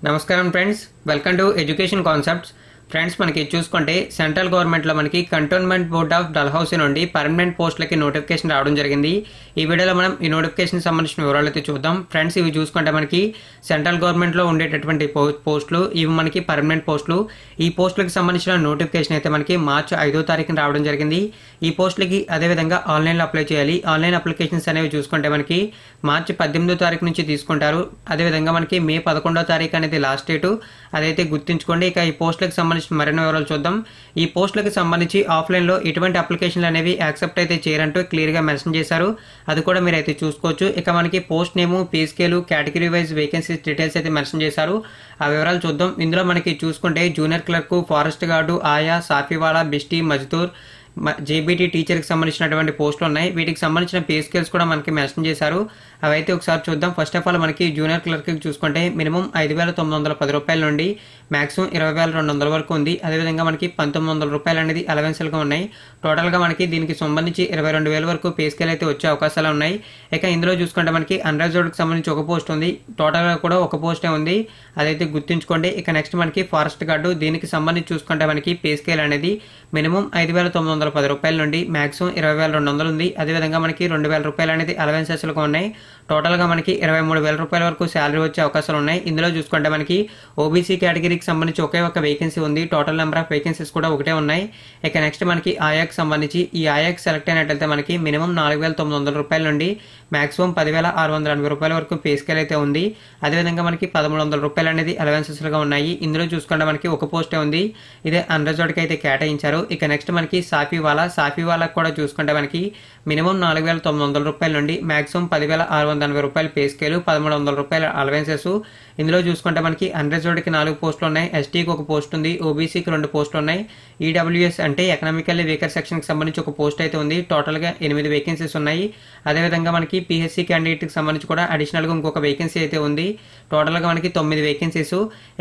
Namaskaram friends, welcome to Education Concepts. Friends మనకి చూసుకుంటే central గవర్నమెంట్లో మనకి కంటోన్మెంట్ బోర్డ్ ఆఫ్ డల్హౌసీ నుండి పర్మనెంట్ పోస్టులకి నోటిఫికేషన్ రావడం జరిగింది ఈ వీడియోలో మనం ఈ నోటిఫికేషన్ సంబంధించిన వివరాలు అయితే చూద్దాం ఫ్రెండ్స్ ఇవి చూసుకుంటే మనకి సెంట్రల్ గవర్నమెంట్లో ఉండేటటువంటి పోస్టులు ఇవి మనకి పర్మనెంట్ పోస్టులు ఈ పోస్టులకు సంబంధించిన నోటిఫికేషన్ అయితే మనకి మార్చి ఐదో తారీఖున రావడం జరిగింది ఈ పోస్టులకి అదేవిధంగా ఆన్లైన్లో అప్లై చేయాలి ఆన్లైన్ అప్లికేషన్స్ అనేవి చూసుకుంటే మనకి మార్చి పద్దెనిమిదో తారీఖు నుంచి తీసుకుంటారు అదేవిధంగా మనకి మే పదకొండో తారీఖు అనేది లాస్ట్ డేటు అదైతే గుర్తుంచుకోండి ఇక ఈ పోస్టులకు సంబంధించి సంబంధించిన మరిన్ని వివరాలు చూద్దాం ఈ పోస్టులకు సంబంధించి ఆఫ్లైన్లో ఎటువంటి అప్లికేషన్లు అనేవి యాక్సెప్ట్ అయితే చేయరంటూ క్లియర్గా మెన్షన్ చేశారు అది కూడా మీరు అయితే చూసుకోవచ్చు ఇక మనకి పోస్ట్ నేము pay scale category wise vacancies details అయితే మెన్షన్ చేశారు ఆ వివరాలు చూద్దాం ఇందులో మనకి చూసుకుంటే జూనియర్ క్లర్క్ ఫారెస్ట్ గార్డు ఆయా సాఫీవాలా బిస్టీ మజ్దూర్ జేబీటీ టీచర్కి సంబంధించినటువంటి పోస్టులు ఉన్నాయి వీటికి సంబంధించిన పే స్కేల్స్ కూడా మనకి మెన్షన్ చేశారు అవైతే ఒకసారి చూద్దాం ఫస్ట్ ఆఫ్ ఆల్ మనకి జూనియర్ క్లర్క్ చూసుకుంటే మినిమం ఐదు వేల తొమ్మిది వందల పది రూపాయల నుండి మాక్సిమం ఇరవై వేల రెండు వందల వరకు ఉంది అదేవిధంగా మనకి పంతొమ్మిది వందల రూపాయలు అనేది అలవెన్సులుగా ఉన్నాయి టోటల్గా మనకి దీనికి సంబంధించి ఇరవై రెండు వేల వరకు పే స్కేల్ అయితే వచ్చే అవకాశాలు ఉన్నాయి ఇక ఇందులో చూసుకుంటే మనకి అన్రిజర్వ్డ్కి సంబంధించి ఒక పోస్ట్ ఉంది టోటల్గా కూడా ఒక పోస్టే ఉంది అదైతే గుర్తుంచుకోండి ఇక నెక్స్ట్ మనకి ఫారెస్ట్ గార్డు దీనికి సంబంధించి చూసుకుంటే మనకి పే స్కేల్ అనేది మినిమం ఐదు వేల తొమ్మిది వందల వందల పది రూపాయల నుండి మాక్సిమం ఇరవై వేల రెండు వందలు ఉంది అదేవిధంగా మనకి రెండు వేల రూపాయలు అనేది అలవెన్సెస్లుగా ఉన్నాయి టోటల్గా మనకి ఇరవై మూడు వేల రూపాయల వరకు శాలరీ వచ్చే అవకాశాలు ఉన్నాయి ఇందులో చూసుకుంటే మనకి ఓబీసీ కేటగిరీకి సంబంధించి ఒకే ఒక వేకెన్సీ ఉంది టోటల్ నెంబర్ ఆఫ్ వేకెన్సీస్ కూడా ఒకటే ఉన్నాయి ఇక నెక్స్ట్ మనకి ఆయాకి సంబంధించి ఈ ఆయాకి సెలెక్ట్ అయినట్లయితే మనకి మినిమం నాలుగు వేల తొమ్మిది వందల రూపాయల నుండి మాక్సిమం పదివేల ఆరు వందల ఎనభై రూపాయల వరకు పే స్కేల్ అయితే ఉంది అదేవిధంగా మనకి పదమూడు వందల రూపాయలు అనేది అలవెన్సెస్లుగా ఉన్నాయి ఇందులో చూసుకుంటే మనకి ఒక పోస్టే ఉంది ఇదే అన్రిజర్వ్డ్కి అయితే కేటాయించారు ఇక నెక్స్ట్ మనకి సాక్షి సాఫీవాలా సాఫీవాలా కూడా చూసుకుంటే మనకి మినిమం నాలుగు వేల తొమ్మిది వందల రూపాయల నుండి మాక్సిమం పదివేల ఆరు వందల ఎనభై రూపాయలు పే స్కేలు పదమూడు వందల రూపాయల అలవెన్సెస్ ఇందులో చూసుకుంటే మనకి అన్రిజర్వ్డ్కి నాలుగు పోస్టులు ఉన్నాయి ఎస్టీకి ఒక పోస్ట్ ఉంది ఓబీసీకి రెండు పోస్టులు ఉన్నాయి ఈడబ్ల్యూఎస్ అంటే ఎకనామికల్లీ వీకర్ సెక్షన్కి సంబంధించి ఒక పోస్ట్ అయితే ఉంది టోటల్గా ఎనిమిది వేకెన్సీస్ ఉన్నాయి అదేవిధంగా మనకి క్యాండిడేట్ క్యాండిడేట్కి సంబంధించి కూడా అడిషనల్గా ఇంకొక వేకెన్సీ అయితే ఉంది టోటల్గా మనకి తొమ్మిది వేకెన్సీస్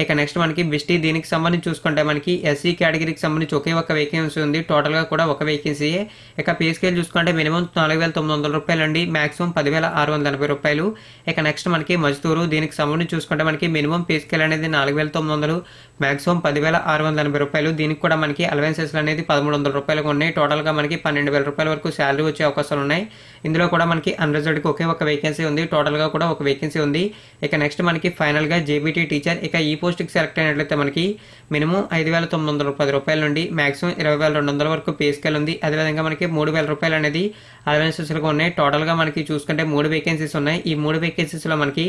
ఇక నెక్స్ట్ మనకి బిస్టీ దీనికి సంబంధించి చూసుకుంటే మనకి ఎస్సీ కేటగిరీకి సంబంధించి ఒకే ఒక వేకెన్సీ ఉంది టోటల్గా కూడా ఒక వేకెన్సీయే ఇక పే చూసుకుంటే మినిమం నాలుగు వేల తొమ్మిది వందల రూపాయలు అండి మాక్సిమం పదివేల ఆరు వందల ఎనభై రూపాయలు ఇక నెక్స్ట్ మనకి మజ్దూరు దీనికి సంబంధించి చూసుకుంటే మనకి మినిమం పే స్కేల్ అనేది నాలుగు వేల తొమ్మిది వందలు మాక్సిమం పదివేల ఆరు వందల ఎనభై రూపాయలు దీనికి కూడా మనకి అలవెన్సెస్లు అనేది పదమూడు వందల రూపాయలుగా ఉన్నాయి టోటల్గా మనకి పన్నెండు వేల రూపాయల వరకు శాలరీ వచ్చే అవకాశాలు ఉన్నాయి ఇందులో కూడా మనకి అన్రిజర్వ్డ్కి ఒకే ఒక వేకెన్సీ ఉంది టోటల్గా కూడా ఒక వేకెన్సీ ఉంది ఇక నెక్స్ట్ మనకి ఫైనల్గా జేబీటీ టీచర్ ఇక ఈ పోస్ట్కి సెలెక్ట్ అయినట్లయితే మనకి మినిమం ఐదు వేల తొమ్మిది వందల పది రూపాయల నుండి మాక్సిమం ఇరవై వేల రెండు వందల వరకు పే స్కేల్ ఉంది అదేవిధంగా మనకి మూడు వేల రూపాయలు అనేది గా ఉన్నాయి టోటల్ గా మనకి చూసుకుంటే మూడు వేకెన్సీస్ ఉన్నాయి ఈ మూడు లో మనకి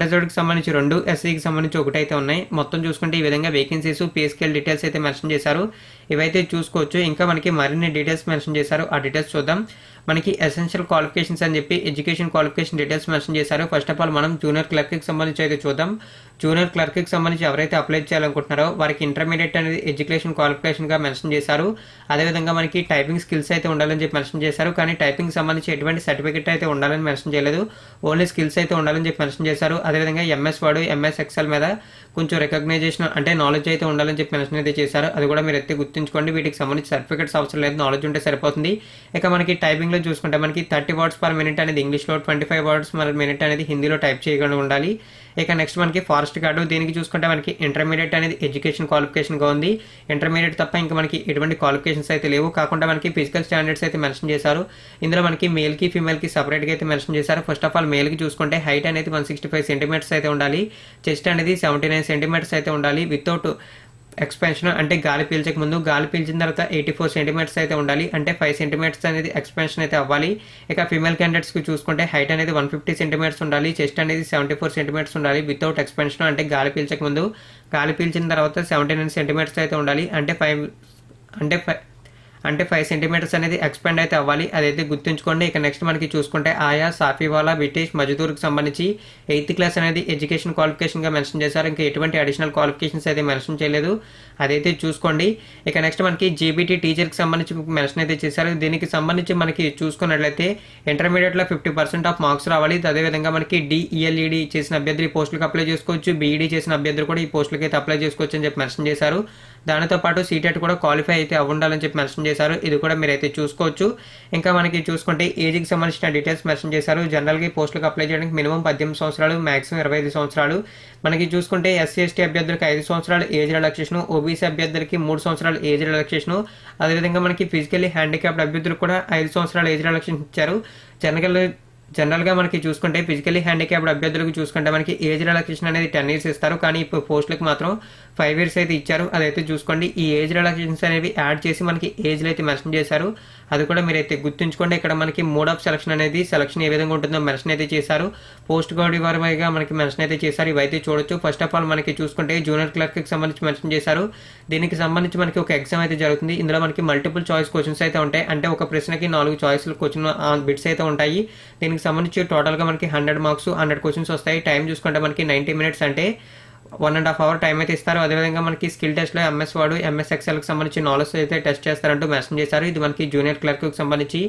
కి సంబంధించి రెండు ఎస్సీకి e సంబంధించి ఒకటైతే ఉన్నాయి మొత్తం చూసుకుంటే ఈ విధంగా వేకెన్సీస్ పే స్కేల్ డీటెయిల్స్ అయితే మెన్షన్ చేశారు ఇవైతే చూసుకోవచ్చు ఇంకా మనకి మరిన్ని డీటెయిల్స్ మెన్షన్ చేశారు ఆ డీటెయిల్స్ చూద్దాం మనకి ఎసెన్షియల్ క్వాలిఫికేషన్స్ అని చెప్పి ఎడ్యుకేషన్ క్వాలిఫికేషన్ డీటెయిల్స్ మెన్షన్ చేశారు ఫస్ట్ ఆఫ్ ఆల్ మనం జూనియర్ క్లర్క్ కి సంబంధించి అయితే చూద్దాం జూనియర్ క్లర్క్ కి సంబంధించి ఎవరైతే అప్లై చేయాలనుకుంటున్నారో వారికి ఇంటర్మీడియట్ అనేది ఎడ్యుకేషన్ క్వాలిఫికేషన్గా మెన్షన్ చేశారు అదేవిధంగా మనకి టైపింగ్ స్కిల్స్ అయితే ఉండాలని చెప్పి మెన్షన్ చేశారు కానీ టైపింగ్ సంబంధించి ఎటువంటి సర్టిఫికేట్ అయితే ఉండాలని మెన్షన్ చేయలేదు ఓన్లీ స్కిల్స్ అయితే ఉండాలని చెప్పి మెన్షన్ చేశారు అదేవిధంగా ఎంఎస్ వాడు ఎంఎస్ ఎక్సెల్ మీద కొంచెం రికగ్నైజేషన్ అంటే నాలెడ్జ్ అయితే ఉండాలని చెప్పి మెన్షన్ అయితే చేశారు అది కూడా మీరు ఎత్తి గుర్తు గుర్తుంచుకోండి వీటికి సంబంధించి సర్టిఫికేట్స్ అవసరం లేదు నాలెడ్జ్ ఉంటే సరిపోతుంది ఇక మనకి టైపింగ్లో చూసుకుంటే మనకి థర్టీ వర్డ్స్ పర్ మినిట్ అనేది ఇంగ్లీష్లో twenty five words per minute అనేది హిందీలో టైప్ చేయకుండా ఉండాలి ఇక నెక్స్ట్ మనకి ఫారెస్ట్ గార్డు దీనికి చూసుకుంటే మనకి ఇంటర్మీడియట్ అనేది ఎడ్యుకేషన్ క్వాలిఫికేషన్గా ఉంది ఇంటర్మీడియట్ తప్ప ఇంకా మనకి ఎటువంటి క్వాలిఫికేషన్స్ అయితే లేవు కాకుండా మనకి ఫిజికల్ స్టాండర్డ్స్ అయితే మెన్షన్ చేశారు ఇందులో మనకి మేల్కి ఫీమేల్కి సపరేట్గా అయితే మెన్షన్ చేశారు ఫస్ట్ ఆఫ్ ఆల్ మేల్కి చూసుకుంటే హైట్ అనేది వన్ సిక్స్టీ ఫైవ్ సెంటీమీటర్స్ అయితే ఉండాలి చెస్ట్ అనేది సెవెంటీ నైన్ సెంటీమీటర్స్ అయితే ఉండాలి వితౌట్ ఎక్స్పెన్షన్ అంటే గాలి పీల్చక ముందు గాలి పీల్చిన తర్వాత ఎయిటీ ఫోర్ సెంటీమీటర్స్ అయితే ఉండాలి అంటే ఫైవ్ సెంటీమీటర్స్ అనేది ఎక్స్పెన్షన్ అయితే అవ్వాలి ఇక ఫీమేల్ క్యాండిడేట్స్కి చూసుకుంటే హైట్ అనేది వన్ ఫిఫ్టీ సెంటీమీటర్స్ ఉండాలి చెస్ట్ అనేది సెవెంటీ ఫోర్ సెంటీమీటర్స్ ఉండాలి వితౌట్ ఎక్స్పెన్షన్ అంటే గాలి పీల్చక ముందు గాలి పీల్చిన తర్వాత సెవెంటీ నైన్ సెంటీమీటర్స్ అయితే ఉండాలి అంటే ఫైవ్ అంటే ఫైవ్ అంటే ఫైవ్ సెంటీమీటర్స్ అనేది ఎక్స్పెండ్ అయితే అవ్వాలి అదైతే గుర్తుంచుకోండి ఇక నెక్స్ట్ మనకి చూసుకుంటే ఆయా సాఫీవాలా బ్రిటిష్ మజదూర్కి సంబంధించి ఎయిత్ క్లాస్ అనేది ఎడ్యుకేషన్ క్వాలిఫికేషన్గా మెన్షన్ చేశారు ఇంకా ఎటువంటి అడిషనల్ క్వాలిఫికేషన్స్ అయితే మెన్షన్ చేయలేదు అదైతే చూసుకోండి ఇక నెక్స్ట్ మనకి జేబీటీ టీచర్కి సంబంధించి మెన్షన్ అయితే చేశారు దీనికి సంబంధించి మనకి చూసుకున్నట్లయితే ఇంటర్మీడియట్లో ఫిఫ్టీ పర్సెంట్ ఆఫ్ మార్క్స్ రావాలి అదేవిధంగా మనకి డిఈఎల్ఈడి e e చేసిన అభ్యర్థులు ఈ పోస్టులకు అప్లై చేసుకోవచ్చు బీఈడి e చేసిన అభ్యర్థులు కూడా ఈ పోస్టులకి అయితే అప్లై చేసుకోవచ్చు అని చెప్పి మెన్షన్ చేశారు దానితో పాటు సీటెట్ కూడా క్వాలిఫై అయితే అవ్వండాలని చెప్పి మెన్షన్ చేశారు ఇది కూడా మీరు అయితే చూసుకోవచ్చు ఇంకా మనకి చూసుకుంటే ఏజ్కి సంబంధించిన డీటెయిల్స్ మెన్షన్ చేశారు జనరల్గా పోస్టులకు అప్లై చేయడానికి మినిమం పద్దెనిమిది సంవత్సరాలు మాక్సిమం ఇరవై ఐదు సంవత్సరాలు మనకి చూసుకుంటే ఎస్సీ ఎస్టీ అభ్యర్థులకు ఐదు సంవత్సరాలు ఏజ్ రిలాక్సేషన్ ఓబీసీ అభ్యర్థులకి మూడు సంవత్సరాలు ఏజ్ రిలాక్సేషన్ అదేవిధంగా మనకి ఫిజికల్లీ హ్యాండిక్యాప్డ్ అభ్యర్థులకు కూడా ఐదు సంవత్సరాలు ఏజ్ రిలాక్సేషన్ ఇచ్చారు జనరల్ జనరల్గా మనకి చూసుకుంటే ఫిజికలీ హ్యాండిక్యాప్డ్ అభ్యర్థులకు చూసుకుంటే మనకి ఏజ్ రిలాక్సేషన్ అనేది టెన్ ఇయర్స్ ఇస్తారు కానీ ఇప్పుడు పోస్టులకు మాత్రం ఫైవ్ ఇయర్స్ అయితే ఇచ్చారు అదైతే చూసుకోండి ఈ ఏజ్ రిలాక్సేషన్స్ అనేవి యాడ్ చేసి మనకి ఏజ్లు అయితే మెన్షన్ చేశారు అది కూడా మీరైతే గుర్తుంచుకోండి ఇక్కడ మనకి మోడ్ ఆఫ్ సెలక్షన్ అనేది సెలక్షన్ ఏ విధంగా ఉంటుందో మెన్షన్ అయితే చేశారు పోస్ట్ గౌడి వారిగా మనకి మెన్షన్ అయితే చేశారు ఇవైతే చూడొచ్చు ఫస్ట్ ఆఫ్ ఆల్ మనకి చూసుకుంటే జూనియర్ క్లర్క్కి సంబంధించి మెన్షన్ చేశారు దీనికి సంబంధించి మనకి ఒక ఎగ్జామ్ అయితే జరుగుతుంది ఇందులో మనకి మల్టిపుల్ చాయిస్ క్వశ్చన్స్ అయితే ఉంటాయి అంటే ఒక ప్రశ్నకి నాలుగు చాయిస్లు క్వశ్చన్ బిట్స్ అయితే ఉంటాయి దీనికి దానికి సంబంధించి టోటల్గా మనకి హండ్రెడ్ మార్క్స్ హండ్రెడ్ క్వశ్చన్స్ వస్తాయి టైం చూసుకుంటే మనకి నైంటీ మినిట్స్ అంటే one and half hour time అయితే ఇస్తారు అదేవిధంగా మనకి స్కిల్ టెస్ట్ లో ఎంఎస్ వాడు ఎంఎస్ కి సంబంధించి నాలెడ్జ్ అయితే టెస్ట్ చేస్తారంటూ మెన్షన్ చేశారు ఇది మనకి జూనియర్ క్లర్క్కి సంబంధించి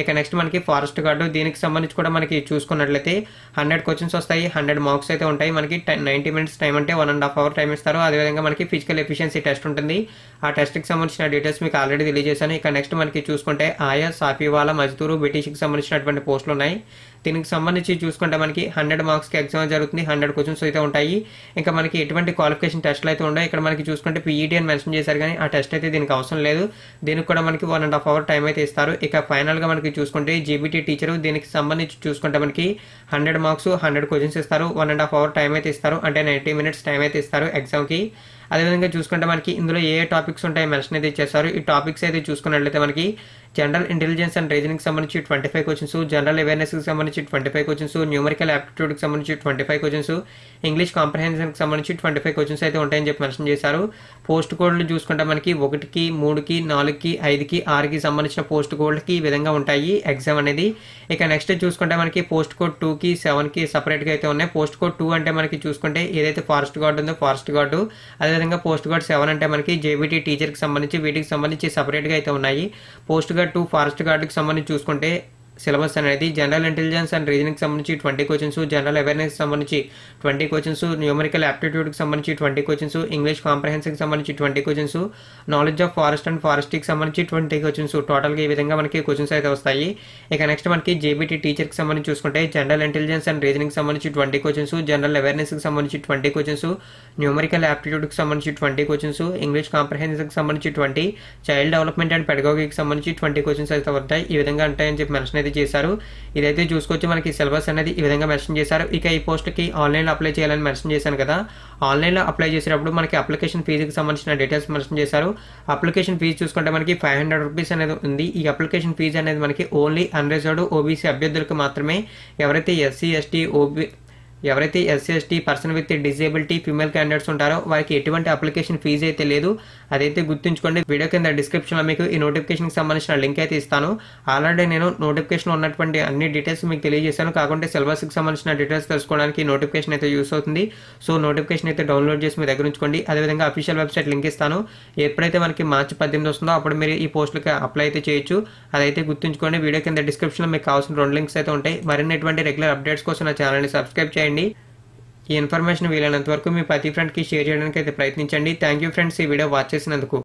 ఇక నెక్స్ట్ మనకి ఫారెస్ట్ గార్డు దీనికి సంబంధించి కూడా మనకి చూసుకున్నట్లయితే హండ్రెడ్ క్వశ్చన్స్ వస్తాయి హండ్రెడ్ మార్క్స్ అయితే ఉంటాయి మనకి నైన్టీ మినిట్స్ టైం అంటే one and half hour time ఇస్తారు అదేవిధంగా మనకి ఫిజికల్ ఎఫిషియన్సీ టెస్ట్ ఉంటుంది ఆ టెస్ట్ కి సంబంధించిన డీటెయిల్స్ మీకు ఆల్రెడీ తెలియజేశాను ఇక నెక్స్ట్ మనకి చూసుకుంటే ఆయా సాఫీవాలా మజ్దూరు బ్రిటిష్కి సంబంధించినటువంటి పోస్టులు ఉన్నాయి దీనికి సంబంధించి చూసుకుంటే మనకి హండ్రెడ్ మార్క్స్కి ఎగ్జామ్ జరుగుతుంది హండ్రెడ్ క్వశ్చన్స్ అయితే ఉంటాయి ఇంకా మనకి మనకి ఎటువంటి క్వాలిఫికేషన్ టెస్ట్లు అయితే ఉండవు ఇక్కడ మనకి చూసుకుంటే పీఈడి e అని మెన్షన్ చేశారు కానీ ఆ టెస్ట్ అయితే దీనికి అవసరం లేదు దీనికి కూడా మనకి one and half hour time అయితే ఇస్తారు ఇక ఫైనల్గా మనకి చూసుకుంటే జీబీటీ టీచరు దీనికి సంబంధించి చూసుకుంటే మనకి హండ్రెడ్ మార్క్స్ హండ్రెడ్ క్వశ్చన్స్ ఇస్తారు one and half hour time అయితే ఇస్తారు అంటే నైంటీ మినిట్స్ టైం అయితే ఇస్తారు ఎగ్జామ్కి అదేవిధంగా చూసుకుంటే మనకి ఇందులో ఏ టాపిక్స్ ఉంటాయి మెన్షన్ అయితే ఇచ్చేస్తారు ఈ టాపిక్స్ అయితే చూసుకున్నట్లయితే మనకి జనరల్ ఇంటెలిజెన్స్ అండ్ రీజనింగ్ సంబంధించి ట్వంటీ ఫైవ్ క్వశ్చన్స్ జనరల్ అవేర్నెస్కి సంబంధించి ట్వంటీ ఫైవ్ క్వశ్చన్స్ న్యూమరికల్ కి సంబంధించి ట్వంటీ ఫైవ్ క్వశ్చన్స్ ఇంగ్లీష్ కాంప్రహెన్షన్కి సంబంధించి ట్వంటీ ఫైవ్ క్వశ్చన్స్ అయితే ఉంటాయని చెప్పి మెన్షన్ చేశారు పోస్ట్ కోడ్లు చూసుకుంటే మనకి ఒకటికి మూడుకి నాలుగుకి ఐదుకి ఆరుకి సంబంధించిన పోస్ట్ కోడ్లకి ఈ విధంగా ఉంటాయి ఎగ్జామ్ అనేది ఇక నెక్స్ట్ చూసుకుంటే మనకి పోస్ట్ కోడ్ టూకి సెవెన్కి సపరేట్గా అయితే ఉన్నాయి పోస్ట్ కోడ్ టూ అంటే మనకి చూసుకుంటే ఏదైతే ఫారెస్ట్ గార్డ్ ఉందో ఫారెస్ట్ గార్డు అదేవిధంగా పోస్ట్ గార్డ్ సెవెన్ అంటే మనకి జేబీటీ టీచర్కి సంబంధించి వీటికి సంబంధించి సపరేట్గా అయితే ఉన్నాయి పోస్ట్ గా టూ ఫారెస్ట్ గార్డుకి సంబంధించి చూసుకుంటే సిలబస్ అనేది జనరల్ ఇంటెలిజెన్స్ అండ్ రీజనింగ్ సంబంధించి ట్వంటీ క్వశ్చన్స్ జనరల్ అవేర్నెస్ సంబంధించి ట్వంటీ క్వశ్చన్స్ న్యూమరికల్ ఆప్టిట్యూడ్కి సంబంధించి ట్వంటీ క్వశ్చన్స్ ఇంగ్లీష్ కాంప్రహెన్స్కి సంబంధించి twenty questions knowledge of forest and ఫారెస్ట్కి సంబంధించి ట్వంటీ క్వశ్చన్స్ టోటల్గా ఈ విధంగా మనకి క్వశ్చన్స్ అయితే వస్తాయి ఇక నెక్స్ట్ మనకి జేబీటీ టీచర్కి సంబంధించి చూసుకుంటే జనరల్ ఇంటెలిజెన్స్ అండ్ రీజనింగ్ సంబంధించి ట్వంటీ క్వశ్చన్స్ జనరల్ అవేర్నెస్కి సంబంధించి ట్వంటీ క్వశ్చన్స్ న్యూమరికల్ ఆప్టిట్యూడ్కి సంబంధించి ట్వంటీ క్వశ్చన్స్ ఇంగ్లీష్ కాంప్రహెన్సివ్కి సంబంధించి ట్వంటీ చైల్డ్ డెవలప్మెంట్ అండ్ పెడగోగికి సంబంధించి ట్వంటీ క్వశ్చన్స్ అయితే వస్తాయి ఈ విధంగా ఉంటాయని చెప్పి మెన్షన్ అయితే అనేది చేశారు ఇదైతే చూసుకొచ్చి మనకి సిలబస్ అనేది ఈ విధంగా మెన్షన్ చేశారు ఇక ఈ పోస్ట్కి ఆన్లైన్లో అప్లై చేయాలని మెన్షన్ చేశాను కదా ఆన్లైన్లో అప్లై చేసేటప్పుడు మనకి అప్లికేషన్ ఫీజుకి సంబంధించిన డీటెయిల్స్ మెన్షన్ చేశారు అప్లికేషన్ ఫీజు చూసుకుంటే మనకి ఫైవ్ హండ్రెడ్ రూపీస్ అనేది ఉంది ఈ అప్లికేషన్ ఫీజు అనేది మనకి ఓన్లీ అన్రిజర్వ్డ్ ఓబీసీ అభ్యర్థులకు మాత్రమే ఎవరైతే ఎస్సీ ఎస్టీ ఓబీ ఎవరైతే SC ST person with disability female candidates ఉంటారో వారికి ఎటువంటి అప్లికేషన్ ఫీజు అయితే లేదు అదైతే గుర్తుంచుకోండి వీడియో కింద డిస్క్రిప్షన్లో మీకు ఈ నోటిఫికేషన్కి సంబంధించిన లింక్ అయితే ఇస్తాను ఆల్రెడీ నేను నోటిఫికేషన్ ఉన్నటువంటి అన్ని డీటెయిల్స్ మీకు తెలియజేశాను కాకుంటే సిలబస్కి సంబంధించిన డీటెయిల్స్ తెలుసుకోవడానికి నోటిఫికేషన్ అయితే యూస్ అవుతుంది సో నోటిఫికేషన్ అయితే డౌన్లోడ్ చేసి మీ దగ్గర ఉంచుకోండి అదేవిధంగా అఫీషియల్ వెబ్సైట్ లింక్ ఇస్తాను ఎప్పుడైతే మనకి మార్చి పద్దెనిమిది వస్తుందో అప్పుడు మీరు ఈ పోస్టులకి అప్లై అయితే చేయొచ్చు అదైతే గుర్తుంచుకోండి వీడియో కింద డిస్క్రిప్షన్లో మీకు కావాల్సిన రెండు లింక్స్ అయితే ఉంటాయి మరిన్నటువంటి రెగ్యులర్ అప్డేట్స్ కోసం నా ఛానల్ని సబ్స్క్రైబ్ చేయండి చేయండి ఈ ఇన్ఫర్మేషన్ వీలైనంత వరకు మీ ప్రతి ఫ్రెండ్కి షేర్ చేయడానికి అయితే ప్రయత్నించండి థ్యాంక్ యూ ఫ్రెండ్స్ ఈ వీడియో వాచ్ చేసినందుకు